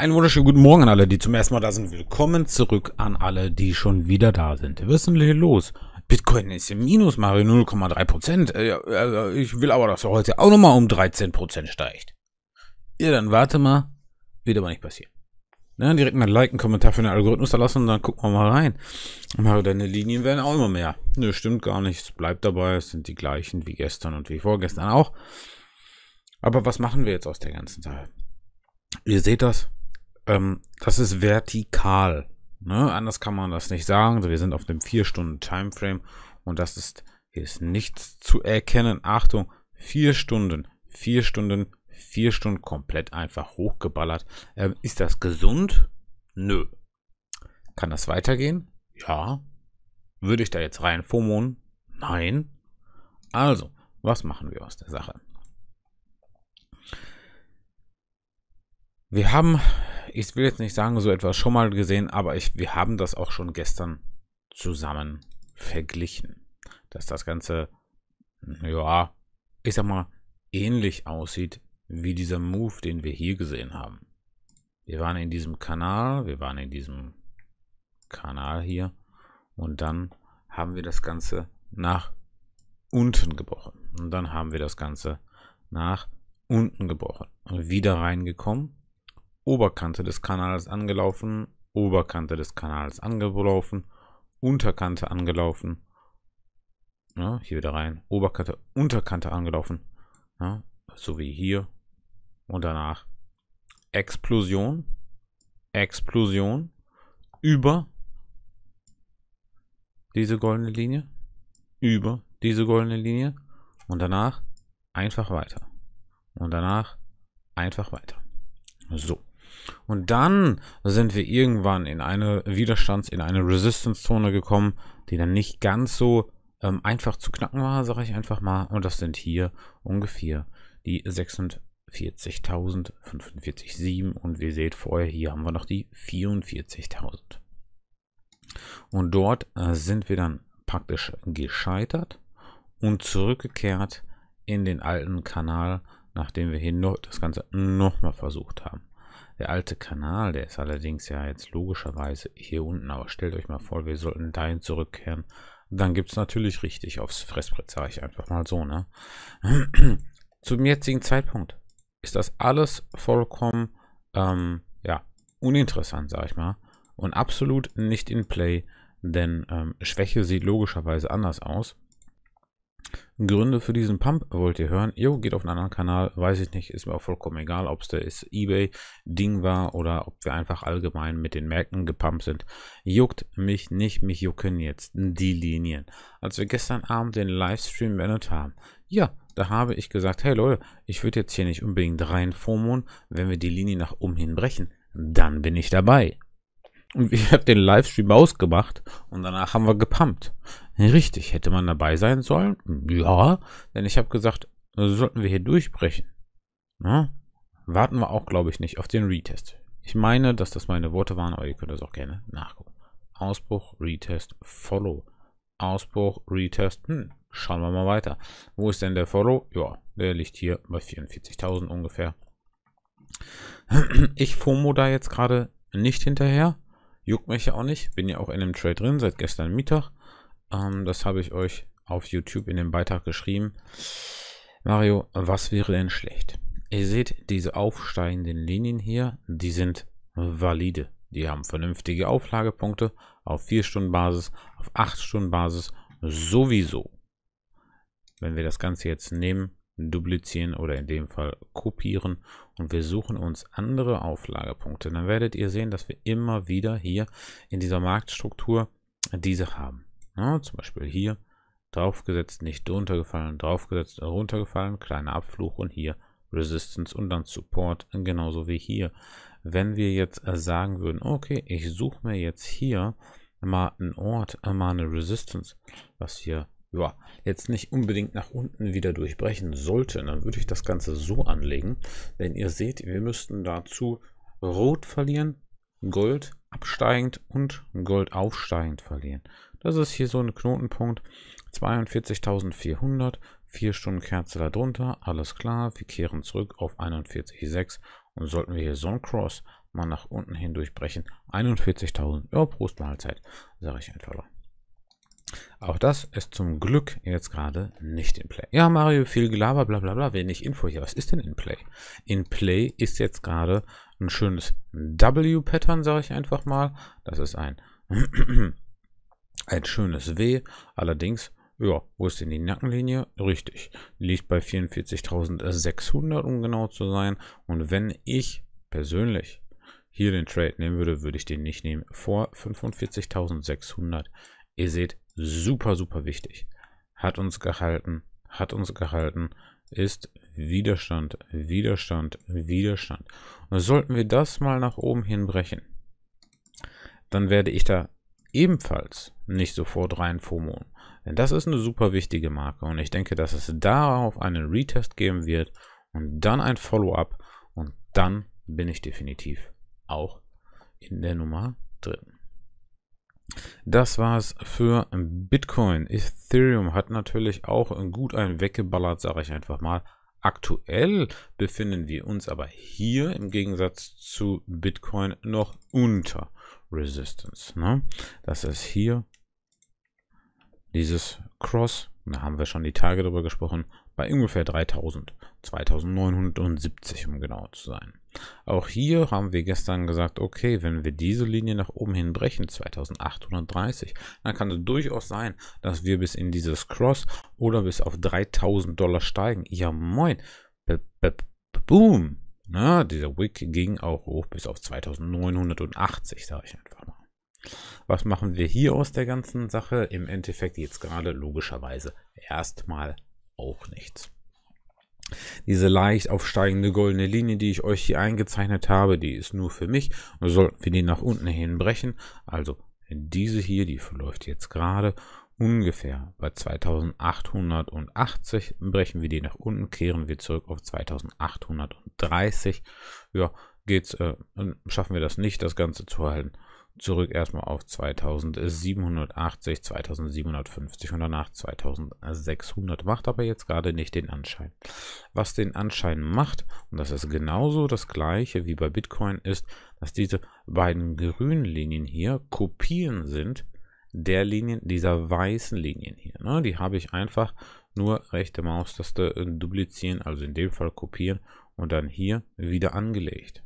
Einen wunderschönen guten Morgen an alle, die zum ersten Mal da sind. Willkommen zurück an alle, die schon wieder da sind. Was ist denn hier los? Bitcoin ist im Minus, Mario 0,3%. Äh, äh, äh, ich will aber, dass er heute auch nochmal um 13% steigt. Ja, dann warte mal. Wird aber nicht passieren. Ne, direkt mal Like, einen Kommentar für den Algorithmus da lassen und dann gucken wir mal rein. Mario, deine Linien werden auch immer mehr. Ne, stimmt gar nicht. Es bleibt dabei. Es sind die gleichen wie gestern und wie vorgestern auch. Aber was machen wir jetzt aus der ganzen Sache? Ihr seht das, ähm, das ist vertikal. Ne? Anders kann man das nicht sagen. Wir sind auf dem 4-Stunden-Timeframe und das ist, hier ist nichts zu erkennen. Achtung, 4 Stunden, 4 Stunden, 4 Stunden komplett einfach hochgeballert. Ähm, ist das gesund? Nö. Kann das weitergehen? Ja. Würde ich da jetzt rein FOMON? Nein. Also, was machen wir aus der Sache? Wir haben ich will jetzt nicht sagen, so etwas schon mal gesehen, aber ich, wir haben das auch schon gestern zusammen verglichen, dass das Ganze, ja, ich sag mal, ähnlich aussieht wie dieser Move, den wir hier gesehen haben. Wir waren in diesem Kanal, wir waren in diesem Kanal hier und dann haben wir das Ganze nach unten gebrochen. Und dann haben wir das Ganze nach unten gebrochen und wieder reingekommen Oberkante des Kanals angelaufen, Oberkante des Kanals angelaufen, Unterkante angelaufen. Ja, hier wieder rein. Oberkante, Unterkante angelaufen. Ja, so wie hier. Und danach Explosion, Explosion über diese goldene Linie, über diese goldene Linie und danach einfach weiter. Und danach einfach weiter. So. Und dann sind wir irgendwann in eine Widerstands-, in eine Resistance-Zone gekommen, die dann nicht ganz so ähm, einfach zu knacken war, sage ich einfach mal. Und das sind hier ungefähr die 46.000, 45.7 und wie ihr seht vorher, hier haben wir noch die 44.000. Und dort äh, sind wir dann praktisch gescheitert und zurückgekehrt in den alten Kanal, nachdem wir hier noch, das Ganze nochmal versucht haben. Der alte Kanal, der ist allerdings ja jetzt logischerweise hier unten. Aber stellt euch mal vor, wir sollten dahin zurückkehren. Dann gibt es natürlich richtig aufs Fressbrett, sage ich einfach mal so. Ne? Zum jetzigen Zeitpunkt ist das alles vollkommen ähm, ja, uninteressant, sage ich mal. Und absolut nicht in Play, denn ähm, Schwäche sieht logischerweise anders aus. Gründe für diesen Pump wollt ihr hören? Jo, geht auf einen anderen Kanal, weiß ich nicht, ist mir auch vollkommen egal, ob es der ist eBay Ding war oder ob wir einfach allgemein mit den Märkten gepumpt sind. Juckt mich nicht, mich jucken jetzt die Linien. Als wir gestern Abend den Livestream beendet haben, ja, da habe ich gesagt, hey Leute, ich würde jetzt hier nicht unbedingt rein vormonen, wenn wir die Linie nach oben hin brechen, dann bin ich dabei. Und ich habe den Livestream ausgemacht und danach haben wir gepumpt. Richtig, hätte man dabei sein sollen? Ja, denn ich habe gesagt, äh, sollten wir hier durchbrechen. Na? Ne? Warten wir auch, glaube ich, nicht auf den Retest. Ich meine, dass das meine Worte waren, aber ihr könnt das auch gerne nachgucken. Ausbruch, Retest, Follow. Ausbruch, Retest. Hm, schauen wir mal weiter. Wo ist denn der Follow? Ja, der liegt hier bei 44.000 ungefähr. Ich FOMO da jetzt gerade nicht hinterher. Juckt mich ja auch nicht. Bin ja auch in dem Trade drin seit gestern Mittag. Ähm, das habe ich euch auf YouTube in dem Beitrag geschrieben. Mario, was wäre denn schlecht? Ihr seht diese aufsteigenden Linien hier, die sind valide. Die haben vernünftige Auflagepunkte auf 4-Stunden-Basis, auf 8-Stunden-Basis sowieso. Wenn wir das Ganze jetzt nehmen duplizieren oder in dem Fall kopieren und wir suchen uns andere Auflagepunkte. Dann werdet ihr sehen, dass wir immer wieder hier in dieser Marktstruktur diese haben. Ja, zum Beispiel hier draufgesetzt, nicht runtergefallen, draufgesetzt, runtergefallen, kleiner Abfluch und hier Resistance und dann Support, genauso wie hier. Wenn wir jetzt äh, sagen würden, okay, ich suche mir jetzt hier mal einen Ort, äh, mal eine Resistance, was hier ja, jetzt nicht unbedingt nach unten wieder durchbrechen sollte, dann würde ich das Ganze so anlegen. Denn ihr seht, wir müssten dazu Rot verlieren, Gold absteigend und Gold aufsteigend verlieren. Das ist hier so ein Knotenpunkt. 42.400, 4 Stunden Kerze darunter, alles klar. Wir kehren zurück auf 41,6 und sollten wir hier so ein Cross mal nach unten hin durchbrechen. 41.000, ja, Prost Mahlzeit, sage ich einfach. Noch. Auch das ist zum Glück jetzt gerade nicht in Play. Ja, Mario, viel Gelaber, bla bla bla, wenig Info hier. Was ist denn in Play? In Play ist jetzt gerade ein schönes W-Pattern, sage ich einfach mal. Das ist ein, ein schönes W, allerdings ja, wo ist denn die Nackenlinie? Richtig, liegt bei 44.600, um genau zu sein. Und wenn ich persönlich hier den Trade nehmen würde, würde ich den nicht nehmen vor 45.600. Ihr seht, Super, super wichtig. Hat uns gehalten, hat uns gehalten, ist Widerstand, Widerstand, Widerstand. Und sollten wir das mal nach oben hin brechen, dann werde ich da ebenfalls nicht sofort rein FOMO. Denn das ist eine super wichtige Marke und ich denke, dass es darauf einen Retest geben wird und dann ein Follow-up und dann bin ich definitiv auch in der Nummer drin. Das war's für Bitcoin. Ethereum hat natürlich auch gut einen weggeballert, sage ich einfach mal. Aktuell befinden wir uns aber hier im Gegensatz zu Bitcoin noch unter Resistance. Ne? Das ist hier dieses Cross. Da haben wir schon die Tage drüber gesprochen bei ungefähr 3000, 2970 um genau zu sein. Auch hier haben wir gestern gesagt, okay, wenn wir diese Linie nach oben hin brechen, 2830, dann kann es durchaus sein, dass wir bis in dieses Cross oder bis auf 3000 Dollar steigen. Ja moin, B -b -b boom. Na, dieser Wick ging auch hoch bis auf 2980, sage ich einfach mal. Was machen wir hier aus der ganzen Sache? Im Endeffekt jetzt gerade logischerweise erstmal auch nichts. Diese leicht aufsteigende goldene Linie, die ich euch hier eingezeichnet habe, die ist nur für mich. Und sollten wir die nach unten hin brechen, also diese hier, die verläuft jetzt gerade ungefähr bei 2880, brechen wir die nach unten, kehren wir zurück auf 2830. Ja, geht's, äh, schaffen wir das nicht, das Ganze zu halten, zurück erstmal auf 2780, 2750 und danach 2600. Macht aber jetzt gerade nicht den Anschein. Was den Anschein macht, und das ist genauso das gleiche wie bei Bitcoin, ist, dass diese beiden grünen Linien hier Kopien sind der Linien, dieser weißen Linien hier. Ne? Die habe ich einfach nur rechte Maustaste duplizieren, also in dem Fall kopieren und dann hier wieder angelegt.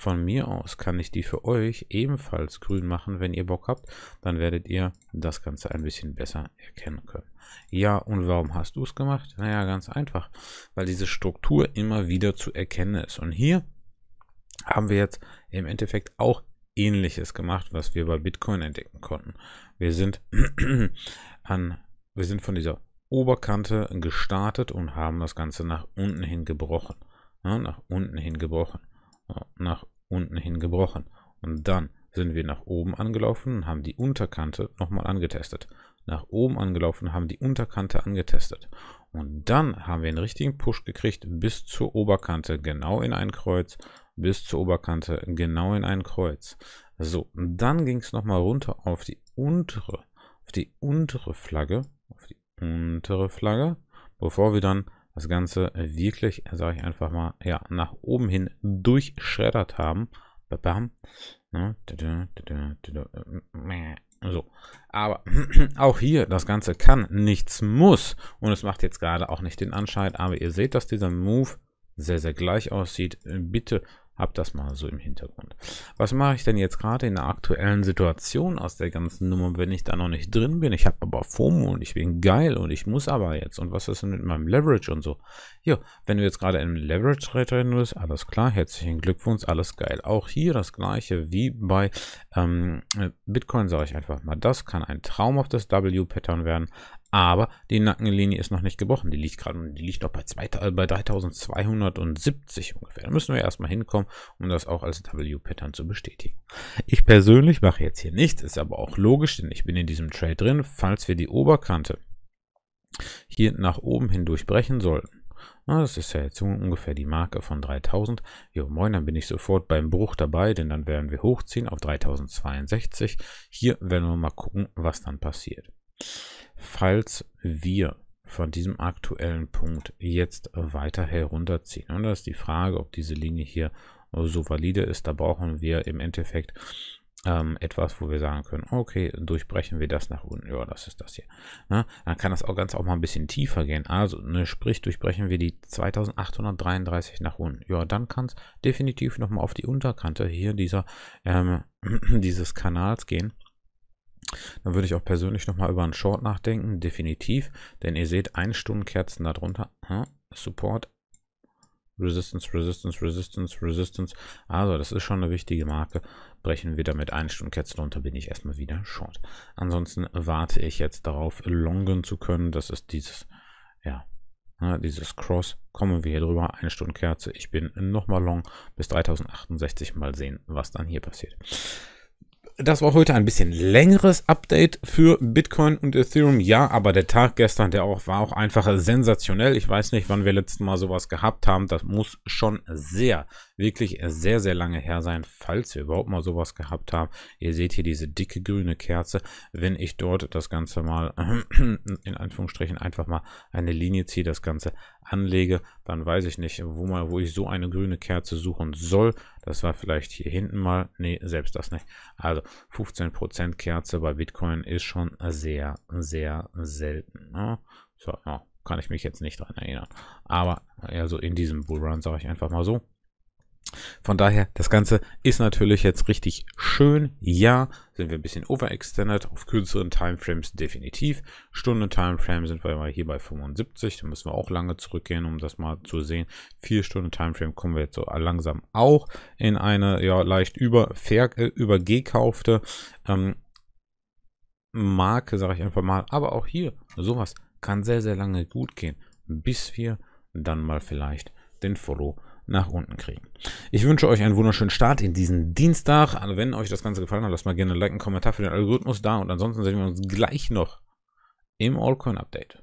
Von mir aus kann ich die für euch ebenfalls grün machen, wenn ihr Bock habt. Dann werdet ihr das Ganze ein bisschen besser erkennen können. Ja, und warum hast du es gemacht? Naja, ganz einfach, weil diese Struktur immer wieder zu erkennen ist. Und hier haben wir jetzt im Endeffekt auch ähnliches gemacht, was wir bei Bitcoin entdecken konnten. Wir sind an, wir sind von dieser Oberkante gestartet und haben das Ganze nach unten hin gebrochen. Ja, nach unten hin gebrochen nach unten hin gebrochen. Und dann sind wir nach oben angelaufen und haben die Unterkante nochmal angetestet. Nach oben angelaufen, haben die Unterkante angetestet. Und dann haben wir einen richtigen Push gekriegt bis zur Oberkante, genau in ein Kreuz, bis zur Oberkante, genau in ein Kreuz. So, und dann ging es nochmal runter auf die untere, auf die untere Flagge, auf die untere Flagge, bevor wir dann das Ganze wirklich, sage ich einfach mal, ja, nach oben hin durchschreddert haben. Bam. Ne, äh, so. Aber auch hier, das Ganze kann, nichts muss. Und es macht jetzt gerade auch nicht den Anschein, aber ihr seht, dass dieser Move sehr, sehr gleich aussieht. Bitte hab das mal so im Hintergrund. Was mache ich denn jetzt gerade in der aktuellen Situation aus der ganzen Nummer, wenn ich da noch nicht drin bin? Ich habe aber FOMO und ich bin geil und ich muss aber jetzt. Und was ist denn mit meinem Leverage und so? Ja, wenn du jetzt gerade im Leverage drin bist, alles klar, herzlichen Glückwunsch, alles geil. Auch hier das gleiche wie bei ähm, äh, Bitcoin, sage ich einfach mal. Das kann ein Traum auf das W-Pattern werden aber die Nackenlinie ist noch nicht gebrochen. Die liegt gerade, die liegt doch bei, 2, äh, bei 3270 ungefähr. Da müssen wir erstmal hinkommen, um das auch als W-Pattern zu bestätigen. Ich persönlich mache jetzt hier nichts, ist aber auch logisch, denn ich bin in diesem Trade drin. Falls wir die Oberkante hier nach oben hindurch brechen sollten, na, das ist ja jetzt ungefähr die Marke von 3000. Jo, moin, dann bin ich sofort beim Bruch dabei, denn dann werden wir hochziehen auf 3062. Hier werden wir mal gucken, was dann passiert falls wir von diesem aktuellen Punkt jetzt weiter herunterziehen. Und das ist die Frage, ob diese Linie hier so valide ist. Da brauchen wir im Endeffekt ähm, etwas, wo wir sagen können, okay, durchbrechen wir das nach unten. Ja, das ist das hier. Na, ne? dann kann das auch ganz auch mal ein bisschen tiefer gehen. Also, ne, sprich, durchbrechen wir die 2833 nach unten. Ja, dann kann es definitiv nochmal auf die Unterkante hier dieser, ähm, dieses Kanals gehen dann würde ich auch persönlich nochmal über einen Short nachdenken, definitiv. Denn ihr seht, 1 Stunden Kerzen darunter. Hm? Support, Resistance, Resistance, Resistance, Resistance. Also, das ist schon eine wichtige Marke. Brechen wir damit 1 Stunden Kerzen runter, bin ich erstmal wieder short. Ansonsten warte ich jetzt darauf, longen zu können. Das ist dieses, ja, ne, dieses Cross. Kommen wir hier drüber, 1 Stunden Kerze. Ich bin nochmal long bis 3068. Mal sehen, was dann hier passiert das war heute ein bisschen längeres Update für Bitcoin und Ethereum. Ja, aber der Tag gestern, der auch war auch einfach sensationell. Ich weiß nicht, wann wir letzten Mal sowas gehabt haben. Das muss schon sehr wirklich sehr, sehr lange her sein, falls wir überhaupt mal sowas gehabt haben. Ihr seht hier diese dicke grüne Kerze. Wenn ich dort das Ganze mal, in Anführungsstrichen, einfach mal eine Linie ziehe, das Ganze anlege, dann weiß ich nicht, wo mal, wo ich so eine grüne Kerze suchen soll. Das war vielleicht hier hinten mal. Nee, selbst das nicht. Also 15% Kerze bei Bitcoin ist schon sehr, sehr selten. Ne? So, ja, kann ich mich jetzt nicht dran erinnern. Aber also in diesem Bullrun sage ich einfach mal so, von daher, das Ganze ist natürlich jetzt richtig schön. Ja, sind wir ein bisschen overextended. Auf kürzeren Timeframes definitiv. Stunden-Timeframe sind wir mal hier bei 75. Da müssen wir auch lange zurückgehen, um das mal zu sehen. Vier Stunden Timeframe kommen wir jetzt so langsam auch in eine ja, leicht über, äh, übergekaufte ähm, Marke, sage ich einfach mal. Aber auch hier, sowas kann sehr, sehr lange gut gehen, bis wir dann mal vielleicht den Follow nach unten kriegen. Ich wünsche euch einen wunderschönen Start in diesen Dienstag. Also wenn euch das Ganze gefallen hat, lasst mal gerne einen Like, einen Kommentar für den Algorithmus da und ansonsten sehen wir uns gleich noch im Allcoin Update.